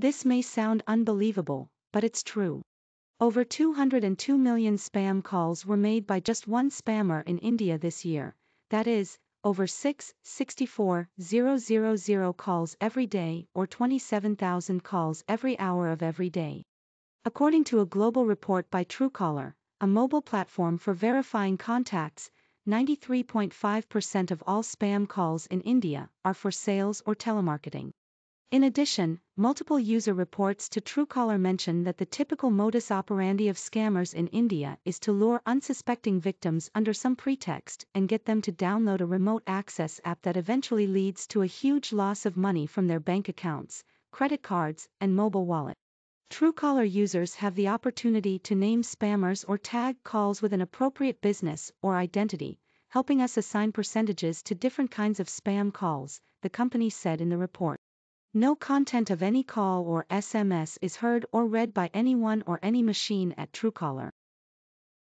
This may sound unbelievable, but it's true. Over 202 million spam calls were made by just one spammer in India this year, that is, over 664,000 calls every day or 27,000 calls every hour of every day. According to a global report by Truecaller, a mobile platform for verifying contacts, 93.5% of all spam calls in India are for sales or telemarketing. In addition, multiple user reports to Truecaller mention that the typical modus operandi of scammers in India is to lure unsuspecting victims under some pretext and get them to download a remote access app that eventually leads to a huge loss of money from their bank accounts, credit cards, and mobile wallet. Truecaller users have the opportunity to name spammers or tag calls with an appropriate business or identity, helping us assign percentages to different kinds of spam calls, the company said in the report. No content of any call or SMS is heard or read by anyone or any machine at Truecaller.